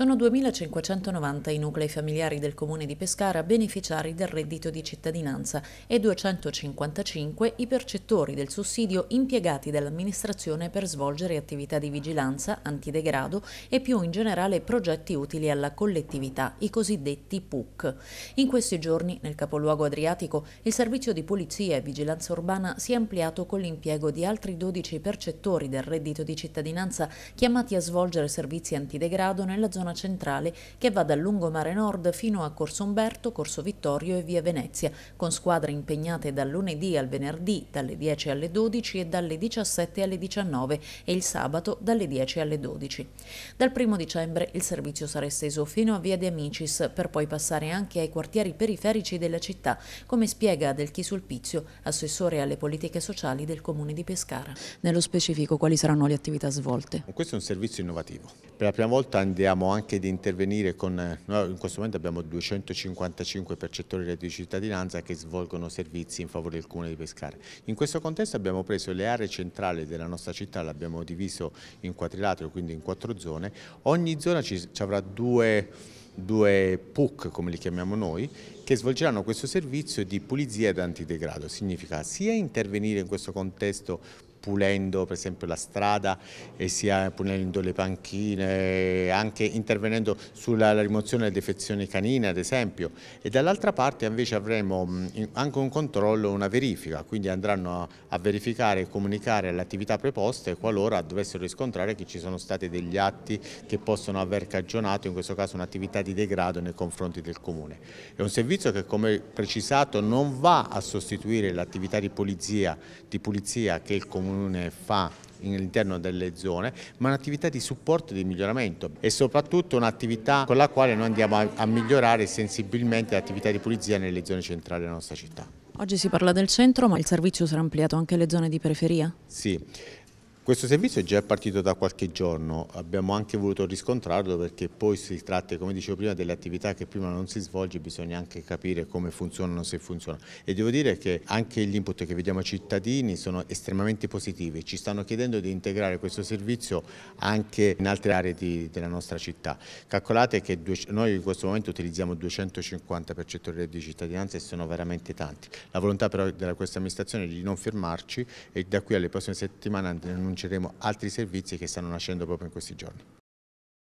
Sono 2.590 i nuclei familiari del comune di Pescara beneficiari del reddito di cittadinanza e 255 i percettori del sussidio impiegati dall'amministrazione per svolgere attività di vigilanza, antidegrado e più in generale progetti utili alla collettività, i cosiddetti PUC. In questi giorni, nel capoluogo adriatico, il servizio di polizia e vigilanza urbana si è ampliato con l'impiego di altri 12 percettori del reddito di cittadinanza chiamati a svolgere servizi antidegrado nella zona zona centrale che va dal lungomare nord fino a Corso Umberto, Corso Vittorio e via Venezia, con squadre impegnate dal lunedì al venerdì dalle 10 alle 12 e dalle 17 alle 19 e il sabato dalle 10 alle 12. Dal 1 dicembre il servizio sarà esteso fino a via De Amicis per poi passare anche ai quartieri periferici della città, come spiega Del Chi sul assessore alle politiche sociali del comune di Pescara. Nello specifico quali saranno le attività svolte? Questo è un servizio innovativo. Per la prima volta andiamo anche anche di intervenire con, in questo momento abbiamo 255 percettori di cittadinanza che svolgono servizi in favore del Comune di Pescara. In questo contesto abbiamo preso le aree centrali della nostra città, l'abbiamo diviso in quadrilatero, quindi in quattro zone, ogni zona ci, ci avrà due due PUC, come li chiamiamo noi, che svolgeranno questo servizio di pulizia ed antidegrado. Significa sia intervenire in questo contesto pulendo per esempio la strada e sia pulendo le panchine, anche intervenendo sulla rimozione delle defezioni canine ad esempio e dall'altra parte invece avremo mm, anche un controllo, una verifica, quindi andranno a, verificare e comunicare all'attività attività preposte qualora dovessero riscontrare che ci sono stati degli atti che possono aver cagionato in questo caso un'attività di degrado nei confronti del comune. È un servizio che come precisato non va a sostituire l'attività di, di pulizia che il comune Comune fa all'interno delle zone, ma un'attività di supporto e di miglioramento e soprattutto un'attività con la quale noi andiamo a, migliorare sensibilmente l'attività di pulizia nelle zone centrali della nostra città. Oggi si parla del centro, ma il servizio sarà ampliato anche alle zone di periferia? Sì, questo servizio è già partito da qualche giorno, abbiamo anche voluto riscontrarlo perché poi si tratta, come dicevo prima, delle attività che prima non si svolge, bisogna anche capire come funzionano, se funzionano. E devo dire che anche gli input che vediamo ai cittadini sono estremamente positivi, ci stanno chiedendo di integrare questo servizio anche in altre aree di, della nostra città. Calcolate che due, noi in questo momento utilizziamo 250 percettori di cittadinanza e sono veramente tanti. La volontà però della questa amministrazione è di non fermarci e da qui alle prossime settimane annunciamo lanceremo altri servizi che stanno nascendo proprio in questi giorni.